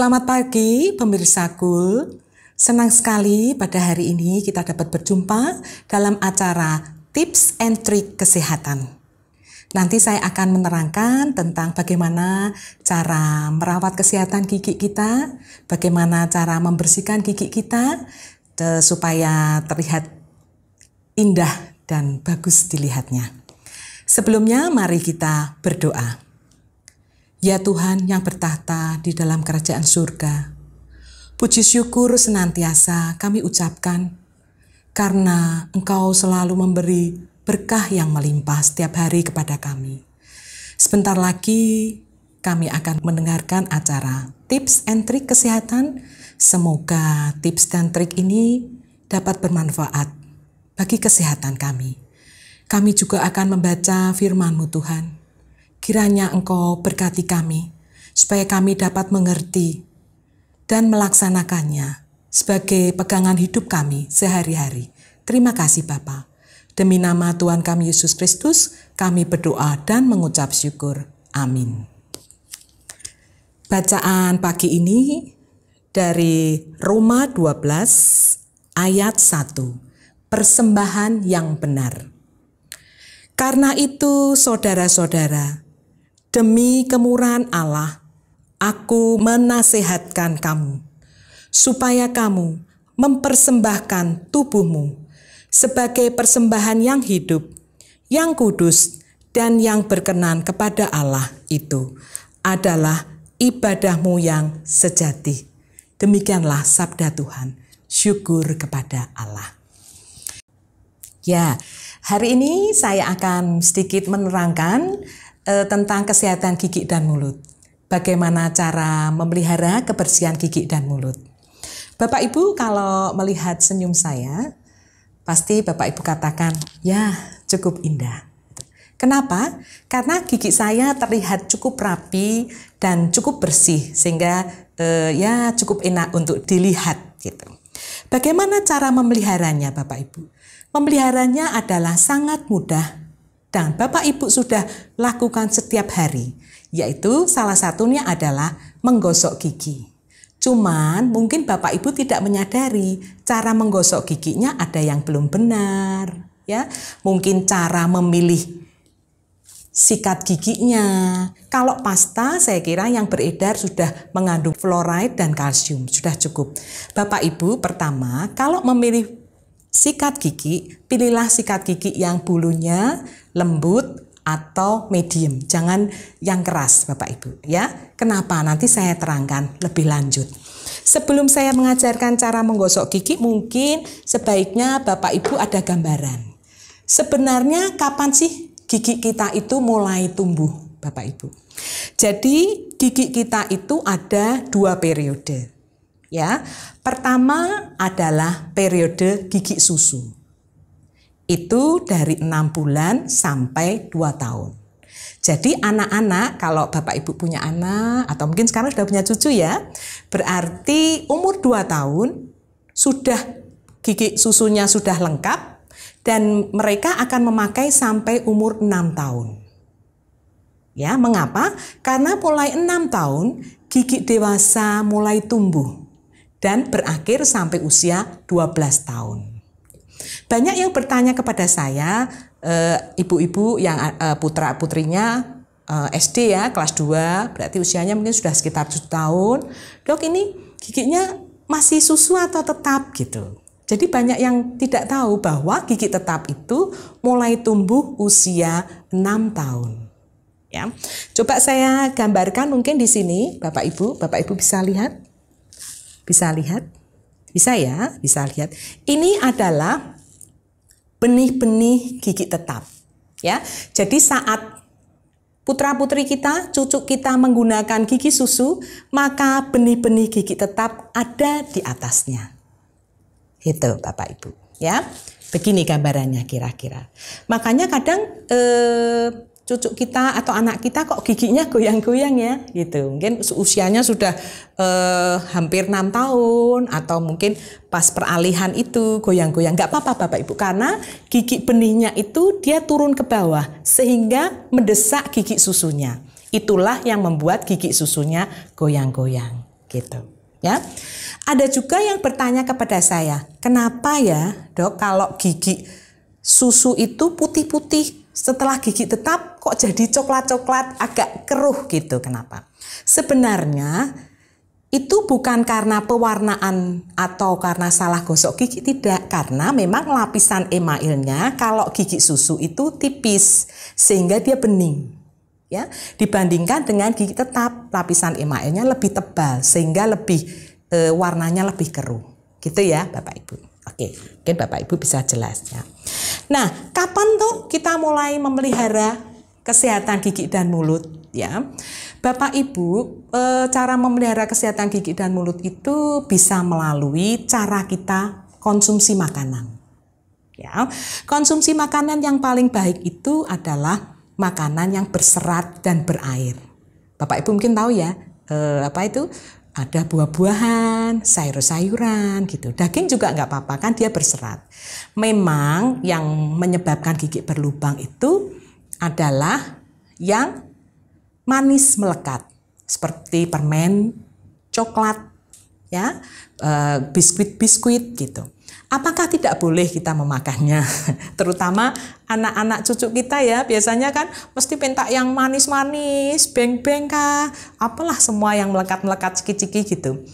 Selamat pagi pemirsa Kul. Senang sekali pada hari ini kita dapat berjumpa dalam acara Tips and Trick Kesehatan. Nanti saya akan menerangkan tentang bagaimana cara merawat kesehatan gigi kita, bagaimana cara membersihkan gigi kita supaya terlihat indah dan bagus dilihatnya. Sebelumnya mari kita berdoa. Ya Tuhan yang bertahta di dalam kerajaan surga, puji syukur senantiasa kami ucapkan karena Engkau selalu memberi berkah yang melimpah setiap hari kepada kami. Sebentar lagi kami akan mendengarkan acara tips and trik kesehatan. Semoga tips dan trik ini dapat bermanfaat bagi kesehatan kami. Kami juga akan membaca FirmanMu mu Tuhan kiranya Engkau berkati kami, supaya kami dapat mengerti dan melaksanakannya sebagai pegangan hidup kami sehari-hari. Terima kasih Bapa. Demi nama Tuhan kami Yesus Kristus, kami berdoa dan mengucap syukur. Amin. Bacaan pagi ini dari Roma 12 ayat 1. Persembahan yang benar. Karena itu, saudara-saudara, Demi kemurahan Allah, aku menasehatkan kamu, supaya kamu mempersembahkan tubuhmu sebagai persembahan yang hidup, yang kudus, dan yang berkenan kepada Allah itu adalah ibadahmu yang sejati. Demikianlah sabda Tuhan. Syukur kepada Allah. Ya, hari ini saya akan sedikit menerangkan eh, tentang kesehatan gigi dan mulut. Bagaimana cara memelihara kebersihan gigi dan mulut. Bapak Ibu kalau melihat senyum saya, pasti Bapak Ibu katakan, ya cukup indah. Kenapa? Karena gigi saya terlihat cukup rapi dan cukup bersih sehingga eh, ya cukup enak untuk dilihat gitu. Bagaimana cara memeliharanya Bapak Ibu? Memeliharanya adalah sangat mudah dan Bapak Ibu sudah lakukan setiap hari, yaitu salah satunya adalah menggosok gigi. Cuman mungkin Bapak Ibu tidak menyadari cara menggosok giginya ada yang belum benar, ya. Mungkin cara memilih sikat giginya. Kalau pasta saya kira yang beredar sudah mengandung fluoride dan kalsium, sudah cukup. Bapak Ibu pertama kalau memilih Sikat gigi, pilihlah sikat gigi yang bulunya lembut atau medium, jangan yang keras Bapak Ibu ya. Kenapa? Nanti saya terangkan lebih lanjut. Sebelum saya mengajarkan cara menggosok gigi, mungkin sebaiknya Bapak Ibu ada gambaran. Sebenarnya kapan sih gigi kita itu mulai tumbuh, Bapak Ibu? Jadi gigi kita itu ada dua periode. Ya, pertama adalah periode gigi susu. Itu dari 6 bulan sampai 2 tahun. Jadi anak-anak kalau Bapak Ibu punya anak atau mungkin sekarang sudah punya cucu ya, berarti umur 2 tahun sudah gigi susunya sudah lengkap dan mereka akan memakai sampai umur 6 tahun. Ya, mengapa? Karena mulai enam tahun gigi dewasa mulai tumbuh dan berakhir sampai usia 12 tahun. Banyak yang bertanya kepada saya, eh, ibu-ibu e, yang e, putra-putrinya e, eh, SD ya, kelas 2, berarti usianya mungkin sudah sekitar 7 tahun. Dok, ini giginya masih susu atau tetap gitu. Jadi banyak yang tidak tahu bahwa gigi tetap itu mulai tumbuh usia 6 tahun. Ya. Coba saya gambarkan mungkin di sini, Bapak Ibu, Bapak Ibu bisa lihat. Bisa lihat? Bisa ya, bisa lihat. Ini adalah benih-benih gigi tetap. Ya. Jadi saat putra-putri kita, cucu kita menggunakan gigi susu, maka benih-benih gigi tetap ada di atasnya. Itu Bapak Ibu, ya. Begini gambarannya kira-kira. Makanya kadang eh, cucu kita atau anak kita kok giginya goyang-goyang ya gitu mungkin usianya sudah eh, hampir enam tahun atau mungkin pas peralihan itu goyang-goyang nggak apa-apa bapak ibu karena gigi benihnya itu dia turun ke bawah sehingga mendesak gigi susunya itulah yang membuat gigi susunya goyang-goyang gitu ya ada juga yang bertanya kepada saya kenapa ya dok kalau gigi susu itu putih-putih setelah gigi tetap kok jadi coklat-coklat agak keruh gitu. Kenapa? Sebenarnya itu bukan karena pewarnaan atau karena salah gosok gigi tidak karena memang lapisan emailnya kalau gigi susu itu tipis sehingga dia bening ya dibandingkan dengan gigi tetap lapisan emailnya lebih tebal sehingga lebih e, warnanya lebih keruh gitu ya Bapak Ibu Oke, mungkin Bapak Ibu bisa jelas ya. Nah, kapan tuh kita mulai memelihara kesehatan gigi dan mulut ya? Bapak Ibu, e, cara memelihara kesehatan gigi dan mulut itu bisa melalui cara kita konsumsi makanan. Ya, konsumsi makanan yang paling baik itu adalah makanan yang berserat dan berair. Bapak Ibu mungkin tahu ya, e, apa itu ada buah-buahan, sayur-sayuran gitu. Daging juga nggak apa-apa kan dia berserat. Memang yang menyebabkan gigi berlubang itu adalah yang manis melekat seperti permen, coklat, ya, eh, biskuit-biskuit gitu apakah tidak boleh kita memakannya? Terutama anak-anak cucu kita ya, biasanya kan mesti minta yang manis-manis, beng-beng kah, apalah semua yang melekat-melekat ciki-ciki gitu.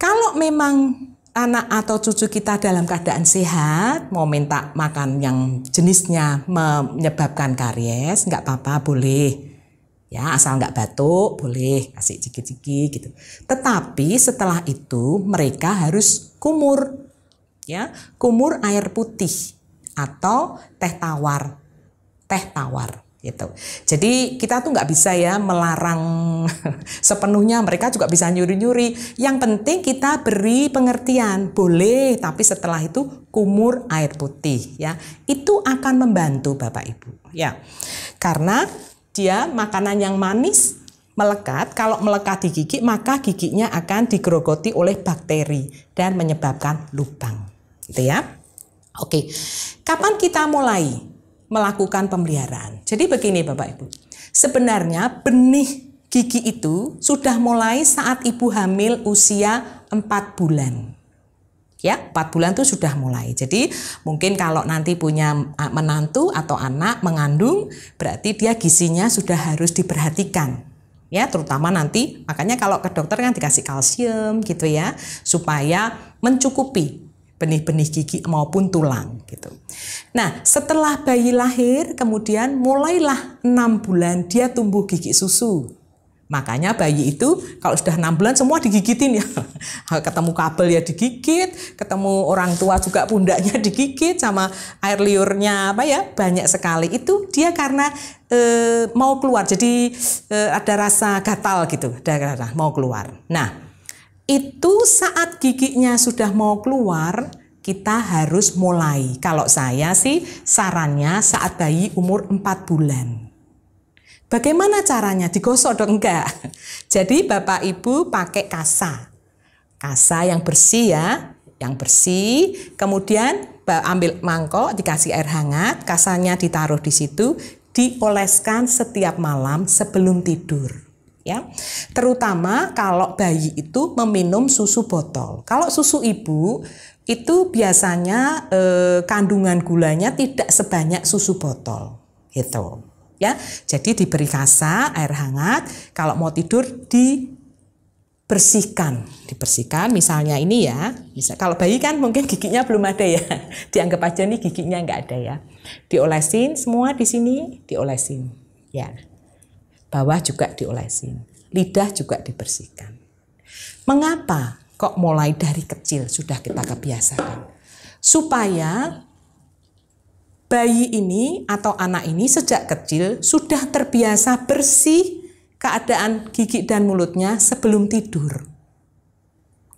Kalau memang anak atau cucu kita dalam keadaan sehat, mau minta makan yang jenisnya menyebabkan karies, nggak apa-apa, boleh. Ya, asal nggak batuk, boleh kasih ciki-ciki gitu. Tetapi setelah itu mereka harus kumur ya kumur air putih atau teh tawar teh tawar gitu. Jadi kita tuh nggak bisa ya melarang sepenuhnya mereka juga bisa nyuri-nyuri. Yang penting kita beri pengertian, boleh tapi setelah itu kumur air putih ya. Itu akan membantu Bapak Ibu ya. Karena dia makanan yang manis melekat, kalau melekat di gigi maka giginya akan digerogoti oleh bakteri dan menyebabkan lubang gitu ya. Oke, kapan kita mulai melakukan pemeliharaan? Jadi begini Bapak Ibu, sebenarnya benih gigi itu sudah mulai saat ibu hamil usia 4 bulan ya 4 bulan itu sudah mulai jadi mungkin kalau nanti punya menantu atau anak mengandung berarti dia gizinya sudah harus diperhatikan ya terutama nanti makanya kalau ke dokter kan dikasih kalsium gitu ya supaya mencukupi benih-benih gigi maupun tulang gitu. Nah, setelah bayi lahir kemudian mulailah 6 bulan dia tumbuh gigi susu. Makanya bayi itu kalau sudah enam bulan semua digigitin ya. Ketemu kabel ya digigit, ketemu orang tua juga pundaknya digigit sama air liurnya apa ya banyak sekali. Itu dia karena e, mau keluar. Jadi e, ada rasa gatal gitu, ada rasa mau keluar. Nah, itu saat giginya sudah mau keluar, kita harus mulai. Kalau saya sih sarannya saat bayi umur 4 bulan. Bagaimana caranya? Digosok dong enggak? Jadi Bapak Ibu pakai kasa. Kasa yang bersih ya, yang bersih. Kemudian ambil mangkok, dikasih air hangat, kasanya ditaruh di situ, dioleskan setiap malam sebelum tidur ya. Terutama kalau bayi itu meminum susu botol. Kalau susu ibu itu biasanya eh, kandungan gulanya tidak sebanyak susu botol. Gitu. Ya. Jadi diberi kasa air hangat, kalau mau tidur di bersihkan, dibersihkan. Misalnya ini ya, bisa kalau bayi kan mungkin giginya belum ada ya, dianggap aja nih giginya nggak ada ya. Diolesin semua di sini, diolesin. Ya, Bawah juga diolesin. Lidah juga dibersihkan. Mengapa kok mulai dari kecil sudah kita kebiasakan? Supaya bayi ini atau anak ini sejak kecil sudah terbiasa bersih keadaan gigi dan mulutnya sebelum tidur.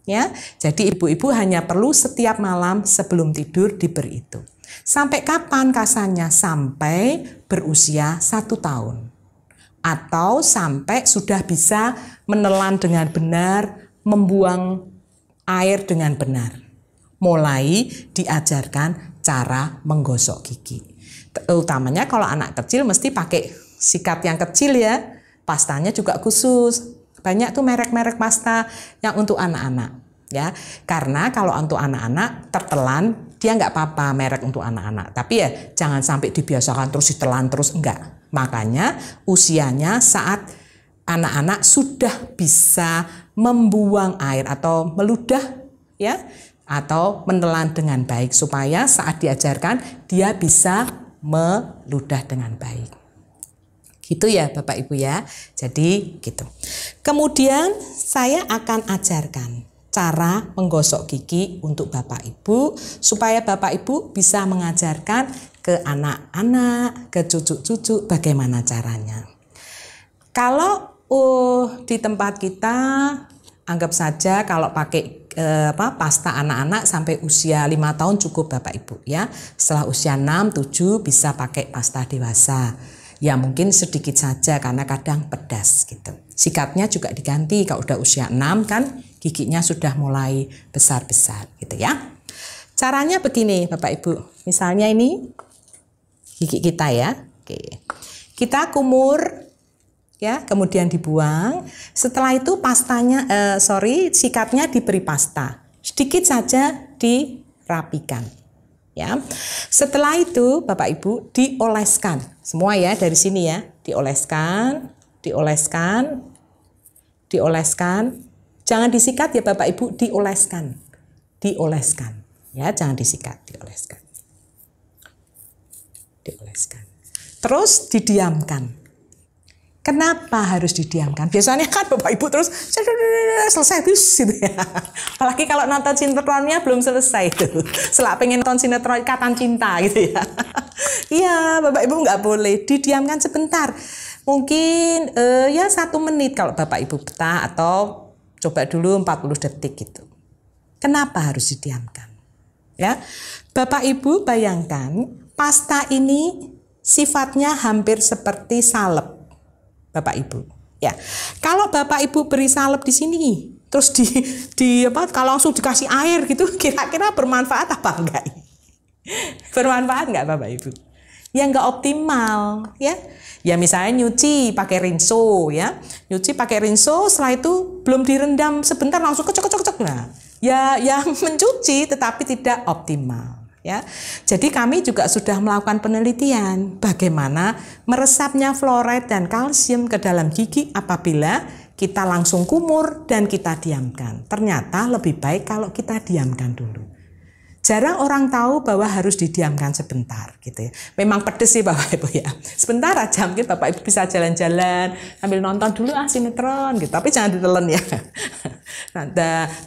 Ya, jadi ibu-ibu hanya perlu setiap malam sebelum tidur diberi itu. Sampai kapan kasanya? Sampai berusia satu tahun atau sampai sudah bisa menelan dengan benar, membuang air dengan benar. Mulai diajarkan cara menggosok gigi. Utamanya kalau anak kecil mesti pakai sikat yang kecil ya. Pastanya juga khusus. Banyak tuh merek-merek pasta yang untuk anak-anak ya karena kalau untuk anak-anak tertelan dia nggak apa-apa merek untuk anak-anak tapi ya jangan sampai dibiasakan terus ditelan terus enggak makanya usianya saat anak-anak sudah bisa membuang air atau meludah ya atau menelan dengan baik supaya saat diajarkan dia bisa meludah dengan baik. Gitu ya Bapak Ibu ya. Jadi gitu. Kemudian saya akan ajarkan cara menggosok gigi untuk Bapak Ibu supaya Bapak Ibu bisa mengajarkan ke anak-anak, ke cucu-cucu bagaimana caranya. Kalau uh, di tempat kita anggap saja kalau pakai eh, apa pasta anak-anak sampai usia 5 tahun cukup Bapak Ibu ya. Setelah usia 6 7 bisa pakai pasta dewasa ya mungkin sedikit saja karena kadang pedas gitu. Sikatnya juga diganti kalau udah usia 6 kan giginya sudah mulai besar-besar gitu ya. Caranya begini Bapak Ibu. Misalnya ini gigi kita ya. Oke. Kita kumur ya, kemudian dibuang. Setelah itu pastanya eh, sorry, sikatnya diberi pasta. Sedikit saja dirapikan ya. Setelah itu Bapak Ibu dioleskan. Semua ya dari sini ya, dioleskan, dioleskan, dioleskan. Jangan disikat ya Bapak Ibu, dioleskan. Dioleskan. Ya, jangan disikat, dioleskan. Dioleskan. Terus didiamkan. Kenapa harus didiamkan? Biasanya kan Bapak Ibu terus selesai itu gitu ya. Apalagi kalau nonton sinetronnya belum selesai itu. Setelah pengen nonton sinetron ikatan cinta gitu ya. Iya, Bapak Ibu nggak boleh didiamkan sebentar. Mungkin eh, ya satu menit kalau Bapak Ibu betah atau coba dulu 40 detik gitu. Kenapa harus didiamkan? Ya, Bapak Ibu bayangkan pasta ini sifatnya hampir seperti salep Bapak Ibu. Ya, kalau Bapak Ibu beri salep di sini, terus di di apa? Kalau langsung dikasih air gitu, kira-kira bermanfaat apa enggak? bermanfaat enggak Bapak Ibu? Yang enggak optimal, ya. Ya misalnya nyuci pakai rinso, ya. Nyuci pakai rinso, setelah itu belum direndam sebentar langsung kecok kecok kecok. Nah, ya yang mencuci tetapi tidak optimal ya. Jadi kami juga sudah melakukan penelitian bagaimana meresapnya fluoride dan kalsium ke dalam gigi apabila kita langsung kumur dan kita diamkan. Ternyata lebih baik kalau kita diamkan dulu. Jarang orang tahu bahwa harus didiamkan sebentar gitu ya. Memang pedes sih Bapak Ibu ya. Sebentar aja mungkin Bapak Ibu bisa jalan-jalan ambil nonton dulu ah sinetron gitu. Tapi jangan ditelan ya. Nah,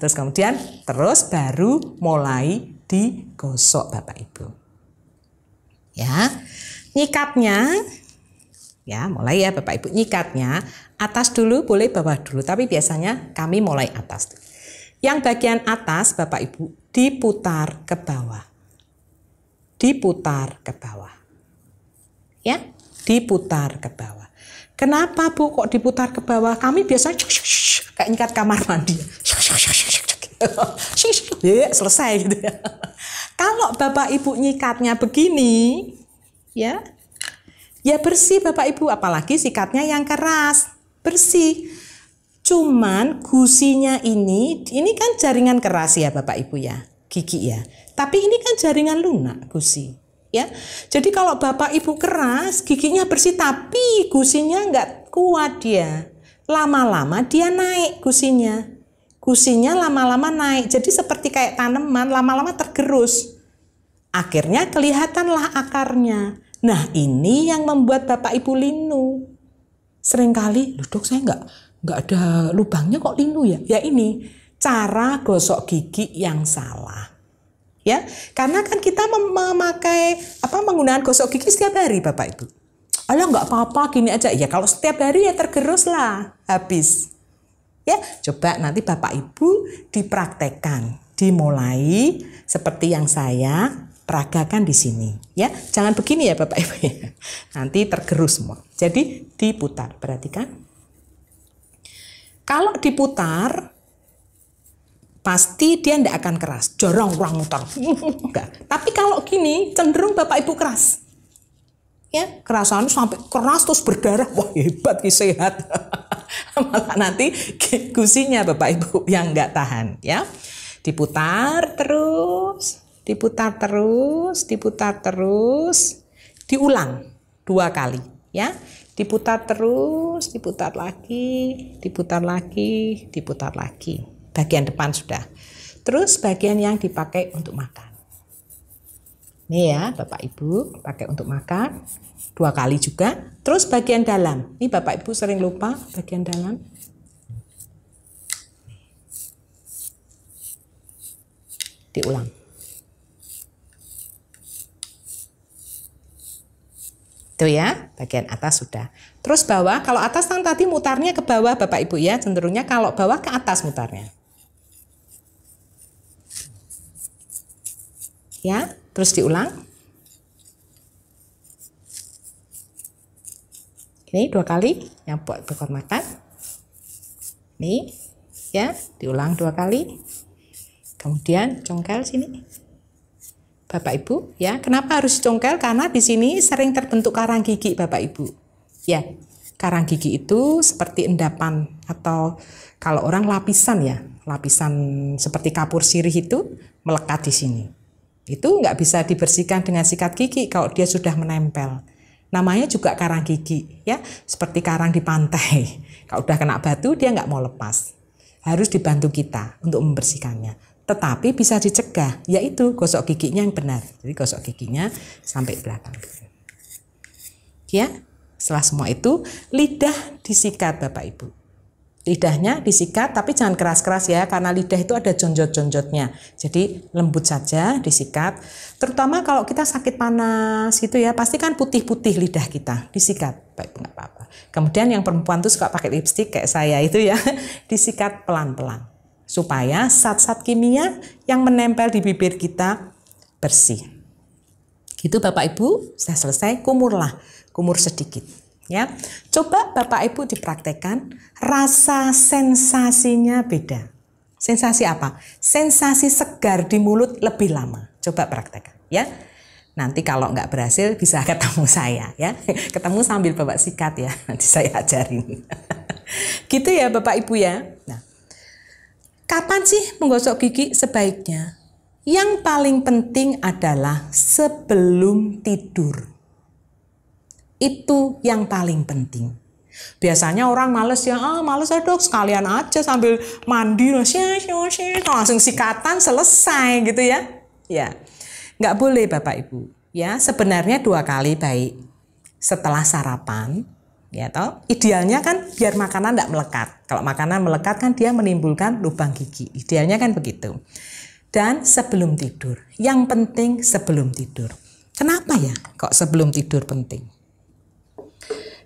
terus kemudian terus baru mulai digosok Bapak Ibu. Ya. Nyikatnya ya, mulai ya Bapak Ibu nyikatnya atas dulu boleh bawah dulu, tapi biasanya kami mulai atas. Yang bagian atas Bapak Ibu diputar ke bawah. Diputar ke bawah. Ya, diputar ke bawah. Kenapa Bu kok diputar ke bawah? Kami biasanya kayak nyikat kamar mandi. ya, selesai gitu ya. Kalau bapak ibu nyikatnya begini, ya, ya bersih bapak ibu, apalagi sikatnya yang keras, bersih. Cuman gusinya ini, ini kan jaringan keras ya bapak ibu ya, gigi ya. Tapi ini kan jaringan lunak gusi. Ya, jadi kalau bapak ibu keras, giginya bersih tapi gusinya nggak kuat dia. Lama-lama dia naik gusinya gusinya lama-lama naik. Jadi seperti kayak tanaman, lama-lama tergerus. Akhirnya kelihatanlah akarnya. Nah ini yang membuat Bapak Ibu linu. Seringkali, dok saya nggak nggak ada lubangnya kok linu ya? Ya ini cara gosok gigi yang salah. Ya, karena kan kita memakai apa menggunakan gosok gigi setiap hari Bapak Ibu. Alah nggak apa-apa gini aja. Ya kalau setiap hari ya tergerus lah habis. Ya, coba nanti Bapak Ibu dipraktekkan, dimulai seperti yang saya peragakan di sini. Ya, jangan begini ya Bapak Ibu ya. Nanti tergerus semua. Jadi diputar, perhatikan. Kalau diputar pasti dia tidak akan keras, jorong ruang muter. Enggak. Tapi kalau gini cenderung Bapak Ibu keras. Ya, kerasan sampai keras terus berdarah. Wah, hebat, sehat. malah nanti gusinya Bapak Ibu yang nggak tahan ya. Diputar terus, diputar terus, diputar terus, diulang dua kali ya. Diputar terus, diputar lagi, diputar lagi, diputar lagi. Bagian depan sudah. Terus bagian yang dipakai untuk makan. Ini ya, Bapak Ibu pakai untuk makan dua kali juga. Terus bagian dalam. Ini Bapak Ibu sering lupa bagian dalam. Diulang. Itu ya, bagian atas sudah. Terus bawah, kalau atas kan tadi mutarnya ke bawah Bapak Ibu ya, cenderungnya kalau bawah ke atas mutarnya. Ya, Terus diulang. Ini dua kali yang buat makan. Ini ya, diulang dua kali. Kemudian congkel sini. Bapak Ibu, ya. Kenapa harus congkel? Karena di sini sering terbentuk karang gigi, Bapak Ibu. Ya. Karang gigi itu seperti endapan atau kalau orang lapisan ya, lapisan seperti kapur sirih itu melekat di sini. Itu nggak bisa dibersihkan dengan sikat gigi kalau dia sudah menempel. Namanya juga karang gigi, ya seperti karang di pantai. Kalau udah kena batu dia nggak mau lepas. Harus dibantu kita untuk membersihkannya tetapi bisa dicegah, yaitu gosok giginya yang benar. Jadi gosok giginya sampai belakang. Ya, setelah semua itu lidah disikat Bapak Ibu lidahnya disikat tapi jangan keras-keras ya karena lidah itu ada jonjot-jonjotnya. Jadi lembut saja disikat. Terutama kalau kita sakit panas gitu ya, pasti kan putih-putih lidah kita, disikat. Baik, nggak apa-apa. Kemudian yang perempuan tuh suka pakai lipstick kayak saya itu ya, disikat pelan-pelan supaya sat-sat kimia yang menempel di bibir kita bersih. Gitu Bapak Ibu, sudah selesai kumurlah, kumur sedikit. Ya, coba Bapak Ibu dipraktekkan, rasa sensasinya beda. Sensasi apa? Sensasi segar di mulut lebih lama. Coba praktekkan, ya. Nanti kalau nggak berhasil bisa ketemu saya, ya. Ketemu sambil Bapak sikat ya, nanti saya ajarin. Gitu ya Bapak Ibu ya. Nah, kapan sih menggosok gigi sebaiknya? Yang paling penting adalah sebelum tidur. Itu yang paling penting. Biasanya orang males ya, ah males ya dok, sekalian aja sambil mandi, langsung sikatan selesai gitu ya. Ya, nggak boleh Bapak Ibu. Ya, sebenarnya dua kali baik. Setelah sarapan, ya toh idealnya kan biar makanan nggak melekat kalau makanan melekat kan dia menimbulkan lubang gigi idealnya kan begitu dan sebelum tidur yang penting sebelum tidur kenapa ya kok sebelum tidur penting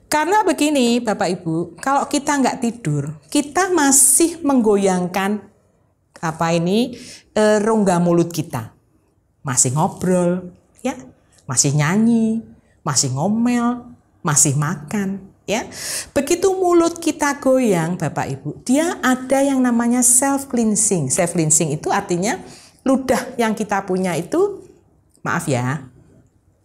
karena begini, Bapak Ibu, kalau kita nggak tidur, kita masih menggoyangkan apa ini e, rongga mulut kita, masih ngobrol, ya, masih nyanyi, masih ngomel, masih makan, ya. Begitu mulut kita goyang, Bapak Ibu, dia ada yang namanya self cleansing. Self cleansing itu artinya ludah yang kita punya itu, maaf ya,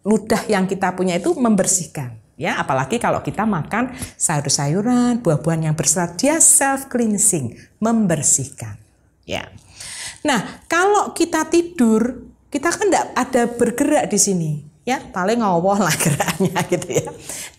ludah yang kita punya itu membersihkan ya apalagi kalau kita makan sayur-sayuran buah-buahan yang berserat dia self cleansing membersihkan ya nah kalau kita tidur kita kan tidak ada bergerak di sini ya paling ngowoh lah geraknya gitu ya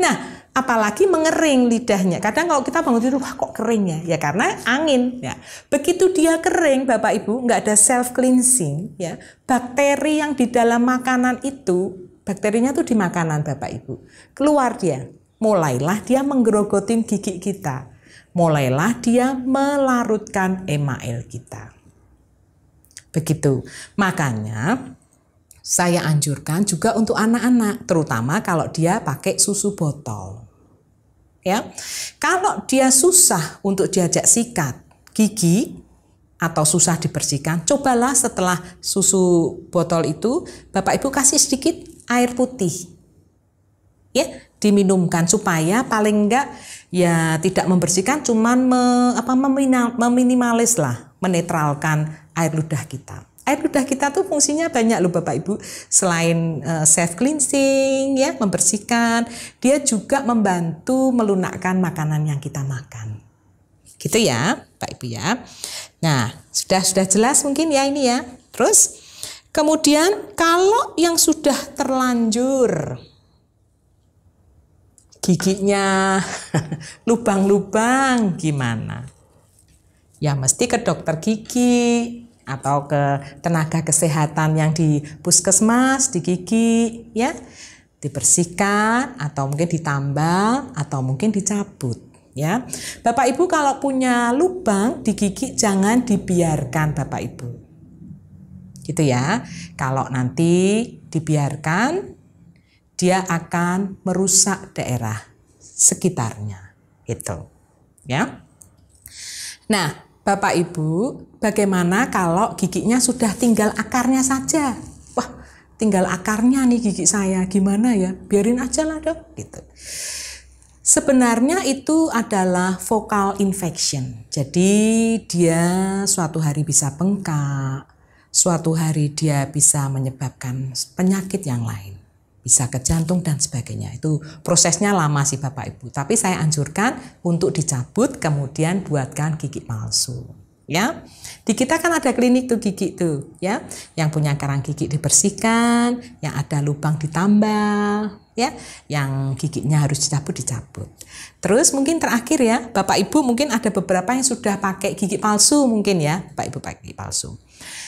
nah apalagi mengering lidahnya kadang kalau kita bangun tidur wah kok kering ya ya karena angin ya begitu dia kering bapak ibu nggak ada self cleansing ya bakteri yang di dalam makanan itu Bakterinya tuh di makanan Bapak Ibu. Keluar dia. Mulailah dia menggerogotin gigi kita. Mulailah dia melarutkan email kita. Begitu. Makanya saya anjurkan juga untuk anak-anak, terutama kalau dia pakai susu botol. Ya. Kalau dia susah untuk diajak sikat gigi atau susah dibersihkan, cobalah setelah susu botol itu Bapak Ibu kasih sedikit air putih. Ya, diminumkan supaya paling enggak ya tidak membersihkan cuman me, apa meminal, meminimalis lah, menetralkan air ludah kita. Air ludah kita tuh fungsinya banyak loh Bapak Ibu. Selain uh, self cleansing ya, membersihkan, dia juga membantu melunakkan makanan yang kita makan. Gitu ya, bapak Ibu ya. Nah, sudah sudah jelas mungkin ya ini ya. Terus Kemudian kalau yang sudah terlanjur giginya lubang-lubang gimana? Ya mesti ke dokter gigi atau ke tenaga kesehatan yang di puskesmas, di gigi ya. Dibersihkan atau mungkin ditambal atau mungkin dicabut ya. Bapak Ibu kalau punya lubang di gigi jangan dibiarkan Bapak Ibu Gitu ya. Kalau nanti dibiarkan dia akan merusak daerah sekitarnya. Itu. Ya. Nah, Bapak Ibu, bagaimana kalau giginya sudah tinggal akarnya saja? Wah, tinggal akarnya nih gigi saya, gimana ya? Biarin aja lah dok, gitu. Sebenarnya itu adalah vocal infection. Jadi dia suatu hari bisa bengkak, suatu hari dia bisa menyebabkan penyakit yang lain bisa ke jantung dan sebagainya. Itu prosesnya lama sih Bapak Ibu. Tapi saya anjurkan untuk dicabut kemudian buatkan gigi palsu ya. Di kita kan ada klinik tuh gigi tuh, ya. Yang punya karang gigi dibersihkan, yang ada lubang ditambal, ya. Yang giginya harus dicabut dicabut. Terus mungkin terakhir ya, Bapak Ibu mungkin ada beberapa yang sudah pakai gigi palsu mungkin ya, Bapak Ibu pakai gigi palsu.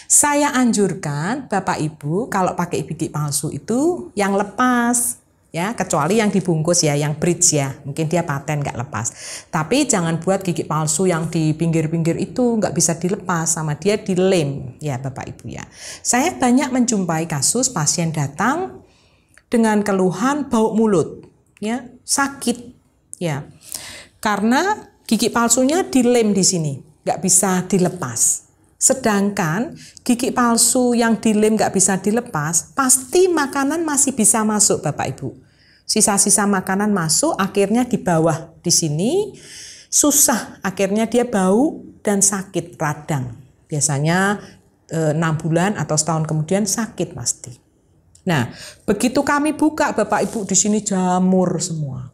Saya anjurkan Bapak Ibu kalau pakai gigi palsu itu yang lepas, ya kecuali yang dibungkus ya yang bridge ya mungkin dia paten nggak lepas tapi jangan buat gigi palsu yang di pinggir-pinggir itu nggak bisa dilepas sama dia dilem ya bapak ibu ya saya banyak menjumpai kasus pasien datang dengan keluhan bau mulut ya sakit ya karena gigi palsunya dilem di sini nggak bisa dilepas Sedangkan gigi palsu yang dilem nggak bisa dilepas, pasti makanan masih bisa masuk Bapak Ibu. Sisa-sisa makanan masuk akhirnya di bawah di sini, susah akhirnya dia bau dan sakit radang. Biasanya eh, enam bulan atau setahun kemudian sakit pasti. Nah, begitu kami buka Bapak Ibu di sini jamur semua.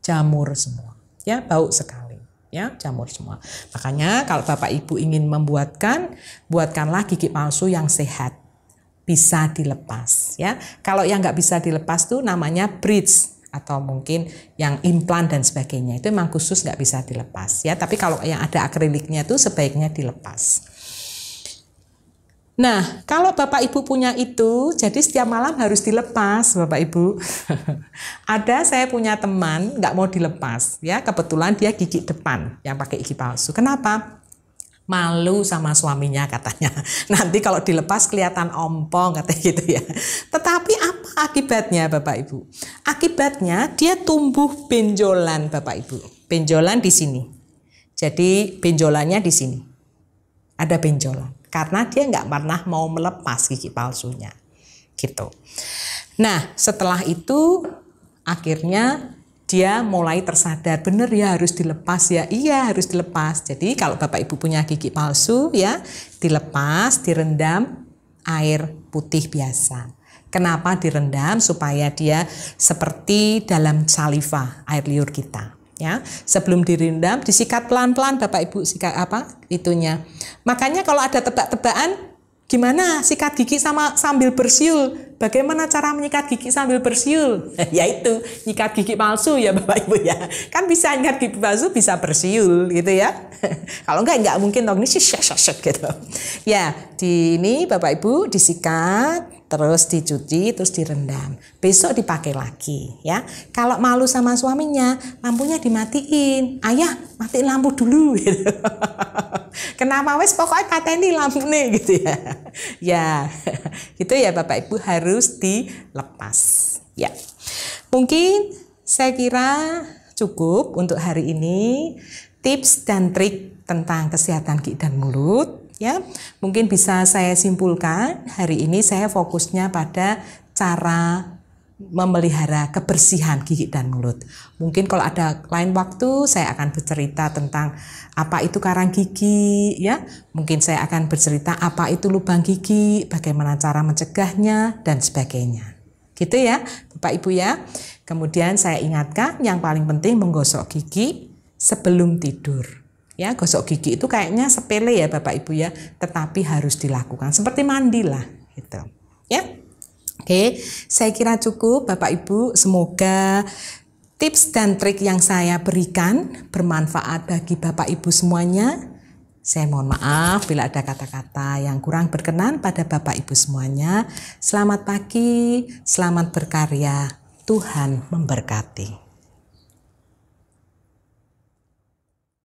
Jamur semua. Ya, bau sekali ya jamur semua. Makanya kalau Bapak Ibu ingin membuatkan, buatkanlah gigi palsu yang sehat. Bisa dilepas ya. Kalau yang nggak bisa dilepas tuh namanya bridge atau mungkin yang implant dan sebagainya itu memang khusus nggak bisa dilepas ya tapi kalau yang ada akriliknya itu sebaiknya dilepas Nah, kalau Bapak Ibu punya itu, jadi setiap malam harus dilepas, Bapak Ibu. Ada saya punya teman nggak mau dilepas, ya kebetulan dia gigi depan yang pakai gigi palsu. Kenapa? Malu sama suaminya katanya. Nanti kalau dilepas kelihatan ompong katanya gitu ya. Tetapi apa akibatnya Bapak Ibu? Akibatnya dia tumbuh benjolan Bapak Ibu. Benjolan di sini. Jadi benjolannya di sini. Ada benjolan karena dia nggak pernah mau melepas gigi palsunya gitu. Nah setelah itu akhirnya dia mulai tersadar benar ya harus dilepas ya iya harus dilepas jadi kalau bapak ibu punya gigi palsu ya dilepas direndam air putih biasa kenapa direndam supaya dia seperti dalam saliva air liur kita ya sebelum direndam disikat pelan-pelan Bapak Ibu sikat apa itunya makanya kalau ada tebak-tebakan gimana sikat gigi sama sambil bersiul bagaimana cara menyikat gigi sambil bersiul yaitu nyikat gigi palsu ya Bapak Ibu ya kan bisa nyikat gigi palsu bisa bersiul gitu ya kalau enggak enggak mungkin dong ini gitu ya di ini Bapak Ibu disikat terus dicuci, terus direndam. Besok dipakai lagi, ya. Kalau malu sama suaminya, lampunya dimatiin. Ayah, matiin lampu dulu. Gitu. Kenapa wes pokoknya pateni lampu nih gitu ya. ya, gitu ya Bapak Ibu harus dilepas. Ya, mungkin saya kira cukup untuk hari ini tips dan trik tentang kesehatan gigi dan mulut ya. Mungkin bisa saya simpulkan, hari ini saya fokusnya pada cara memelihara kebersihan gigi dan mulut. Mungkin kalau ada lain waktu saya akan bercerita tentang apa itu karang gigi ya. Mungkin saya akan bercerita apa itu lubang gigi, bagaimana cara mencegahnya dan sebagainya. Gitu ya, Bapak Ibu ya. Kemudian saya ingatkan yang paling penting menggosok gigi sebelum tidur. Ya, gosok gigi itu kayaknya sepele ya Bapak Ibu ya, tetapi harus dilakukan seperti mandilah, lah gitu. Ya. Oke, saya kira cukup Bapak Ibu, semoga tips dan trik yang saya berikan bermanfaat bagi Bapak Ibu semuanya. Saya mohon maaf bila ada kata-kata yang kurang berkenan pada Bapak Ibu semuanya. Selamat pagi, selamat berkarya. Tuhan memberkati.